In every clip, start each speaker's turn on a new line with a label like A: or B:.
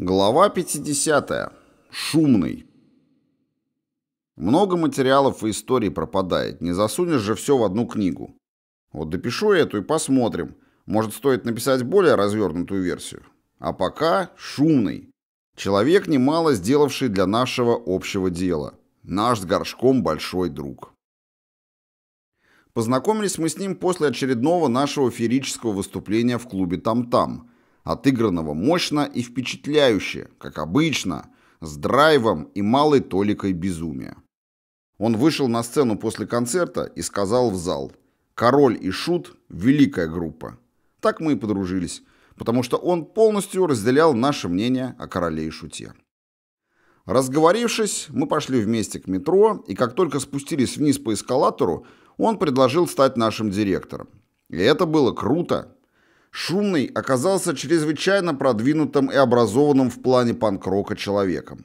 A: Глава 50. Шумный. Много материалов и историй пропадает, не засунешь же все в одну книгу. Вот допишу эту и посмотрим. Может, стоит написать более развернутую версию. А пока шумный. Человек, немало сделавший для нашего общего дела. Наш с горшком большой друг. Познакомились мы с ним после очередного нашего феерического выступления в клубе «Там-там», отыгранного мощно и впечатляюще, как обычно, с драйвом и малой толикой безумия. Он вышел на сцену после концерта и сказал в зал «Король и Шут – великая группа». Так мы и подружились, потому что он полностью разделял наше мнение о короле и Шуте. Разговорившись, мы пошли вместе к метро, и как только спустились вниз по эскалатору, он предложил стать нашим директором. И это было круто, Шумный оказался чрезвычайно продвинутым и образованным в плане панк-рока человеком.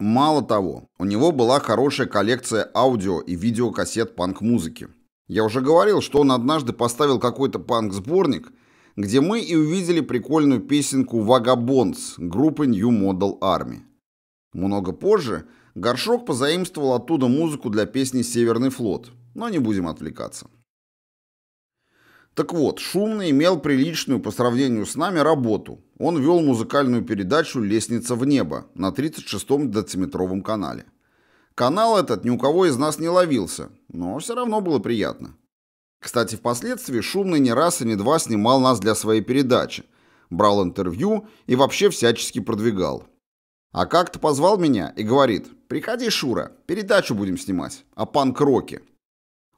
A: Мало того, у него была хорошая коллекция аудио и видеокассет панк-музыки. Я уже говорил, что он однажды поставил какой-то панк-сборник, где мы и увидели прикольную песенку «Вагабонс» группы New Model Army. Много позже Горшок позаимствовал оттуда музыку для песни «Северный флот», но не будем отвлекаться. Так вот, Шумный имел приличную по сравнению с нами работу. Он вел музыкальную передачу «Лестница в небо» на 36-м дециметровом канале. Канал этот ни у кого из нас не ловился, но все равно было приятно. Кстати, впоследствии Шумный не раз и не два снимал нас для своей передачи, брал интервью и вообще всячески продвигал. А как-то позвал меня и говорит, приходи, Шура, передачу будем снимать о панк-роке.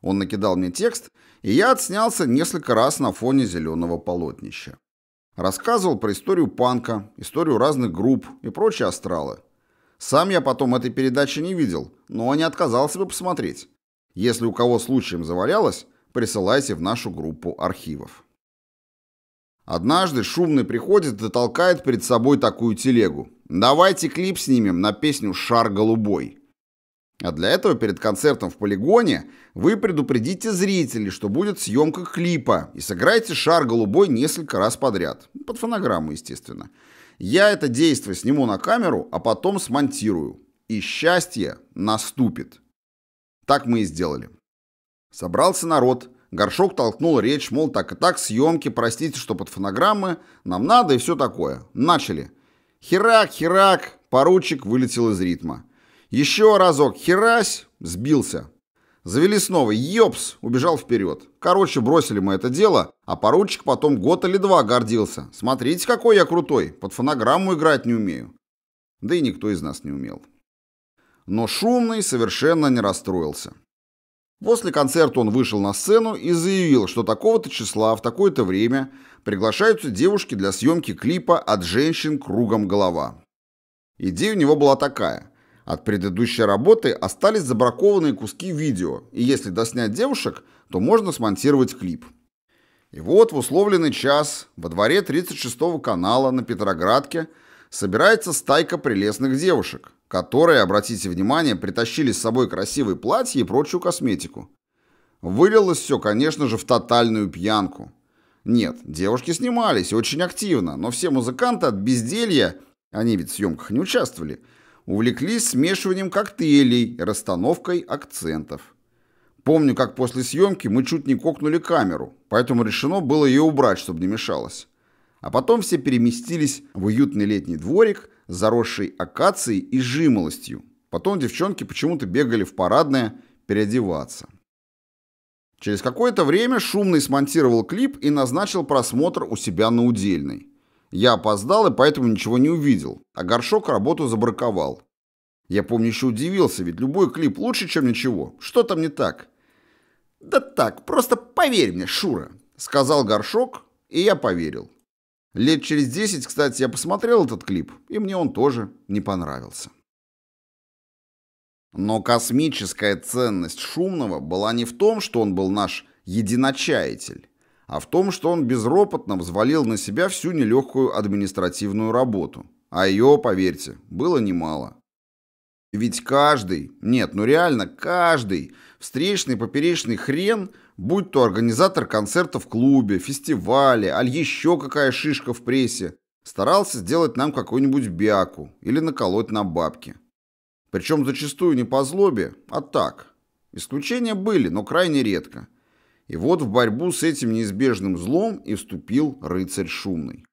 A: Он накидал мне текст, и я отснялся несколько раз на фоне зеленого полотнища. Рассказывал про историю панка, историю разных групп и прочие астралы. Сам я потом этой передачи не видел, но не отказался бы посмотреть. Если у кого случаем завалялось, присылайте в нашу группу архивов. Однажды шумный приходит и толкает перед собой такую телегу. «Давайте клип снимем на песню «Шар голубой». А для этого перед концертом в полигоне вы предупредите зрителей, что будет съемка клипа, и сыграйте шар голубой несколько раз подряд. Под фонограмму, естественно. Я это действие сниму на камеру, а потом смонтирую. И счастье наступит. Так мы и сделали. Собрался народ. Горшок толкнул речь, мол, так и так, съемки, простите, что под фонограммы, нам надо и все такое. Начали. Херак, херак, поручик вылетел из ритма. Еще разок, херась, сбился. Завели снова, ёпс, убежал вперед. Короче, бросили мы это дело, а поручик потом год или два гордился. Смотрите, какой я крутой, под фонограмму играть не умею. Да и никто из нас не умел. Но Шумный совершенно не расстроился. После концерта он вышел на сцену и заявил, что такого-то числа в такое-то время приглашаются девушки для съемки клипа «От женщин кругом голова». Идея у него была такая – от предыдущей работы остались забракованные куски видео, и если доснять девушек, то можно смонтировать клип. И вот в условленный час во дворе 36-го канала на Петроградке собирается стайка прелестных девушек, которые, обратите внимание, притащили с собой красивые платья и прочую косметику. Вылилось все, конечно же, в тотальную пьянку. Нет, девушки снимались очень активно, но все музыканты от безделья, они ведь в съемках не участвовали – увлеклись смешиванием коктейлей и расстановкой акцентов. Помню, как после съемки мы чуть не кокнули камеру, поэтому решено было ее убрать, чтобы не мешалось. А потом все переместились в уютный летний дворик, заросший акацией и жимолостью. Потом девчонки почему-то бегали в парадное переодеваться. Через какое-то время Шумный смонтировал клип и назначил просмотр у себя на удельной. Я опоздал и поэтому ничего не увидел, а горшок работу забраковал. Я помню, еще удивился, ведь любой клип лучше, чем ничего. Что там не так? Да так, просто поверь мне, Шура, сказал горшок, и я поверил. Лет через 10, кстати, я посмотрел этот клип, и мне он тоже не понравился. Но космическая ценность Шумного была не в том, что он был наш единочаятель а в том, что он безропотно взвалил на себя всю нелегкую административную работу. А ее, поверьте, было немало. Ведь каждый, нет, ну реально каждый встречный поперечный хрен, будь то организатор концерта в клубе, фестивале, аль еще какая шишка в прессе, старался сделать нам какую-нибудь бяку или наколоть на бабки. Причем зачастую не по злобе, а так. Исключения были, но крайне редко. И вот в борьбу с этим неизбежным злом и вступил рыцарь шумный.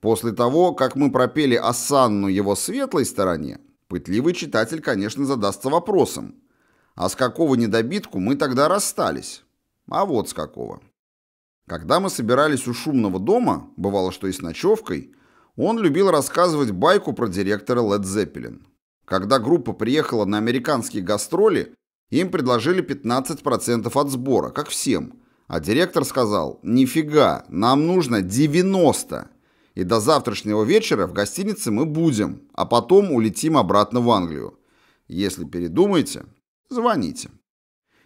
A: После того, как мы пропели Асанну его светлой стороне, пытливый читатель, конечно, задастся вопросом, а с какого недобитку мы тогда расстались? А вот с какого. Когда мы собирались у шумного дома, бывало, что и с ночевкой, он любил рассказывать байку про директора Led Zeppelin. Когда группа приехала на американские гастроли, им предложили 15% от сбора, как всем. А директор сказал, нифига, нам нужно 90. И до завтрашнего вечера в гостинице мы будем, а потом улетим обратно в Англию. Если передумаете, звоните.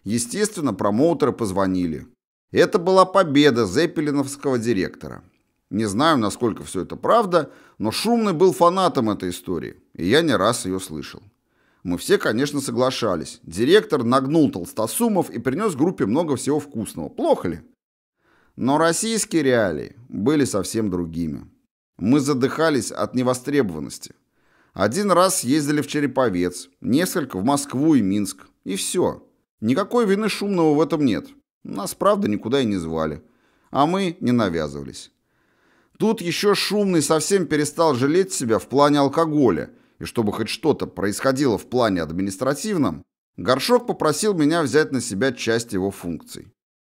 A: Естественно, промоутеры позвонили. Это была победа Зеппелиновского директора. Не знаю, насколько все это правда, но Шумный был фанатом этой истории, и я не раз ее слышал. Мы все, конечно, соглашались. Директор нагнул толстосумов и принес группе много всего вкусного. Плохо ли? Но российские реалии были совсем другими. Мы задыхались от невостребованности. Один раз ездили в Череповец, несколько в Москву и Минск. И все. Никакой вины шумного в этом нет. Нас, правда, никуда и не звали. А мы не навязывались. Тут еще шумный совсем перестал жалеть себя в плане алкоголя – и чтобы хоть что-то происходило в плане административном, Горшок попросил меня взять на себя часть его функций.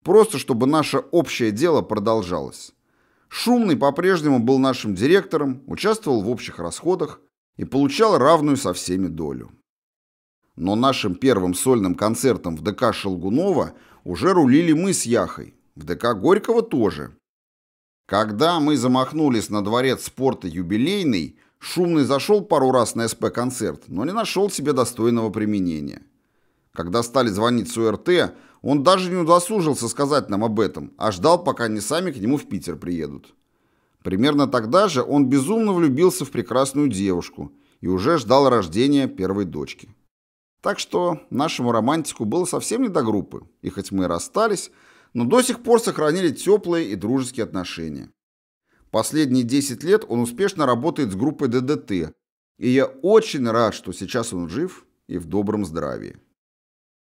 A: Просто чтобы наше общее дело продолжалось. Шумный по-прежнему был нашим директором, участвовал в общих расходах и получал равную со всеми долю. Но нашим первым сольным концертом в ДК Шелгунова уже рулили мы с Яхой, в ДК Горького тоже. Когда мы замахнулись на дворец спорта «Юбилейный», Шумный зашел пару раз на СП-концерт, но не нашел себе достойного применения. Когда стали звонить с УРТ, он даже не удосужился сказать нам об этом, а ждал, пока они сами к нему в Питер приедут. Примерно тогда же он безумно влюбился в прекрасную девушку и уже ждал рождения первой дочки. Так что нашему романтику было совсем не до группы, и хоть мы и расстались, но до сих пор сохранили теплые и дружеские отношения. Последние 10 лет он успешно работает с группой ДДТ, и я очень рад, что сейчас он жив и в добром здравии.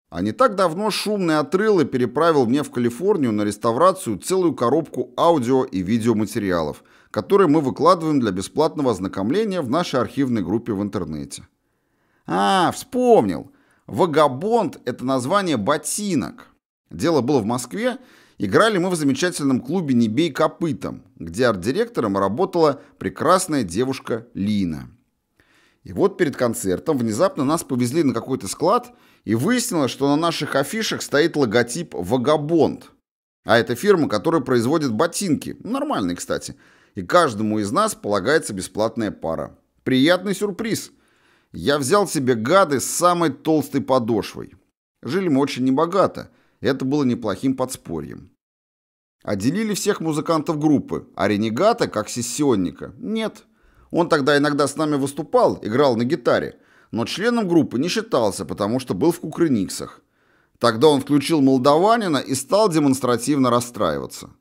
A: А не так давно шумный отрыл и переправил мне в Калифорнию на реставрацию целую коробку аудио и видеоматериалов, которые мы выкладываем для бесплатного ознакомления в нашей архивной группе в интернете. А, вспомнил! Вагабонд – это название ботинок. Дело было в Москве, Играли мы в замечательном клубе «Не бей копытом», где арт-директором работала прекрасная девушка Лина. И вот перед концертом внезапно нас повезли на какой-то склад, и выяснилось, что на наших афишах стоит логотип «Вагабонд». А это фирма, которая производит ботинки. Нормальные, кстати. И каждому из нас полагается бесплатная пара. Приятный сюрприз. Я взял себе гады с самой толстой подошвой. Жили мы очень небогато – это было неплохим подспорьем. Отделили всех музыкантов группы, а Ренегата, как сессионника, нет. Он тогда иногда с нами выступал, играл на гитаре, но членом группы не считался, потому что был в Кукрыниксах. Тогда он включил молдаванина и стал демонстративно расстраиваться.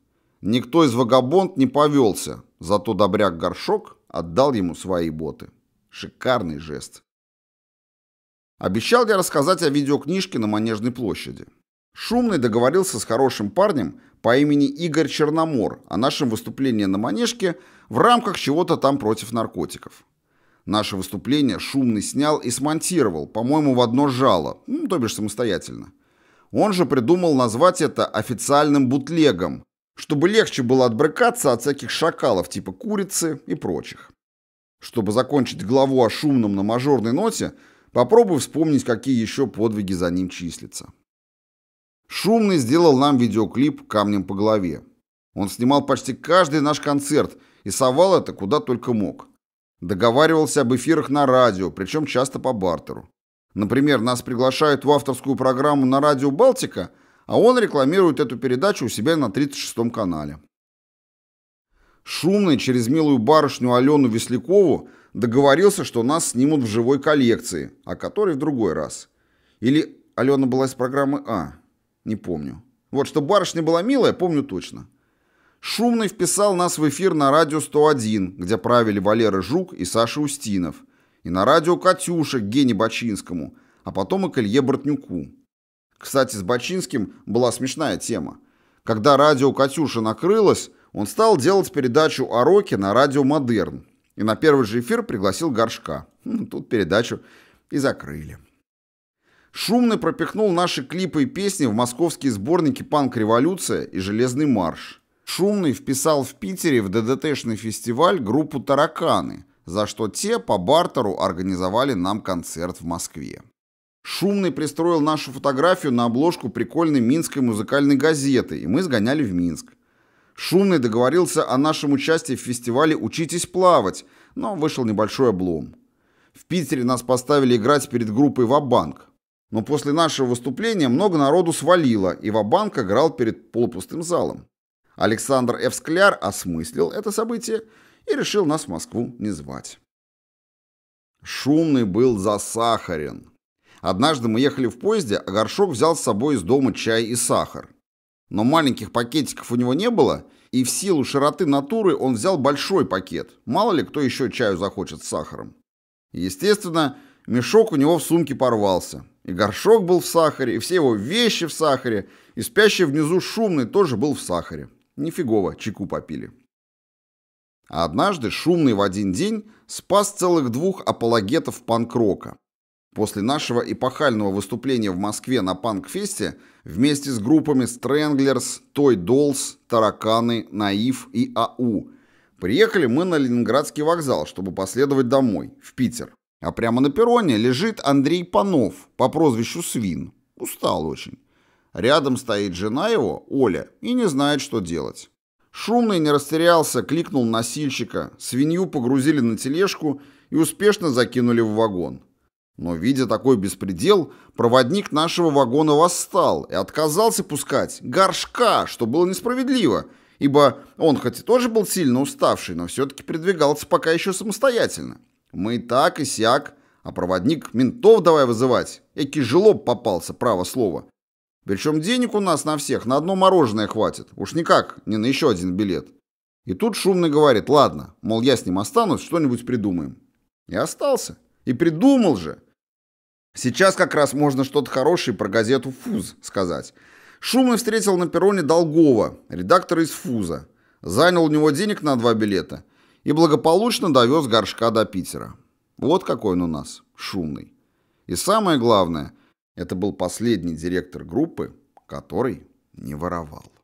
A: Никто из вагабонд не повелся, зато добряк Горшок отдал ему свои боты. Шикарный жест. Обещал я рассказать о видеокнижке на Манежной площади. Шумный договорился с хорошим парнем по имени Игорь Черномор о нашем выступлении на Манежке в рамках чего-то там против наркотиков. Наше выступление Шумный снял и смонтировал, по-моему, в одно жало, ну, то бишь самостоятельно. Он же придумал назвать это официальным бутлегом, чтобы легче было отбрыкаться от всяких шакалов типа курицы и прочих. Чтобы закончить главу о шумном на мажорной ноте, попробую вспомнить, какие еще подвиги за ним числятся. Шумный сделал нам видеоклип «Камнем по голове». Он снимал почти каждый наш концерт и совал это куда только мог. Договаривался об эфирах на радио, причем часто по бартеру. Например, нас приглашают в авторскую программу на радио «Балтика», а он рекламирует эту передачу у себя на 36-м канале. Шумный через милую барышню Алену Веслякову договорился, что нас снимут в живой коллекции, о которой в другой раз. Или Алена была из программы «А». Не помню. Вот что барышня была милая, помню точно. Шумный вписал нас в эфир на радио 101, где правили Валера Жук и Саша Устинов, и на радио «Катюша» к Гене Бачинскому, а потом и к Илье Бортнюку. Кстати, с Бачинским была смешная тема. Когда радио «Катюша» накрылось, он стал делать передачу о роке на радио «Модерн» и на первый же эфир пригласил Горшка. Хм, тут передачу и закрыли шумно пропихнул наши клипы и песни в московские сборники «Панк-революция» и «Железный марш». Шумный вписал в Питере в ДДТшный фестиваль группу «Тараканы», за что те по бартеру организовали нам концерт в Москве. Шумный пристроил нашу фотографию на обложку прикольной минской музыкальной газеты, и мы сгоняли в Минск. Шумный договорился о нашем участии в фестивале «Учитесь плавать», но вышел небольшой облом. В Питере нас поставили играть перед группой «Вабанк». Но после нашего выступления много народу свалило, и Вабанк играл перед полупустым залом. Александр Эвскляр осмыслил это событие и решил нас в Москву не звать. Шумный был засахарен. Однажды мы ехали в поезде, а Горшок взял с собой из дома чай и сахар. Но маленьких пакетиков у него не было, и в силу широты натуры он взял большой пакет. Мало ли кто еще чаю захочет с сахаром. Естественно, мешок у него в сумке порвался. И горшок был в сахаре, и все его вещи в сахаре, и спящий внизу шумный тоже был в сахаре. Нифигово, чеку попили. А однажды шумный в один день спас целых двух апологетов панк-рока. После нашего эпохального выступления в Москве на панк-фесте вместе с группами Стрэнглерс, Той Долс, Тараканы, Наив и АУ приехали мы на Ленинградский вокзал, чтобы последовать домой, в Питер. А прямо на перроне лежит Андрей Панов по прозвищу Свин. Устал очень. Рядом стоит жена его, Оля, и не знает, что делать. Шумный не растерялся, кликнул носильщика, свинью погрузили на тележку и успешно закинули в вагон. Но, видя такой беспредел, проводник нашего вагона восстал и отказался пускать горшка, что было несправедливо, ибо он хоть и тоже был сильно уставший, но все-таки передвигался пока еще самостоятельно. Мы и так и сяк, а проводник ментов давай вызывать. Эки жлоб попался, право слово. Причем денег у нас на всех на одно мороженое хватит. Уж никак, не на еще один билет. И тут шумный говорит, ладно, мол, я с ним останусь, что-нибудь придумаем. И остался. И придумал же. Сейчас как раз можно что-то хорошее про газету «Фуз» сказать. Шумный встретил на перроне Долгова, редактора из «Фуза». Занял у него денег на два билета – и благополучно довез горшка до Питера. Вот какой он у нас, шумный. И самое главное, это был последний директор группы, который не воровал.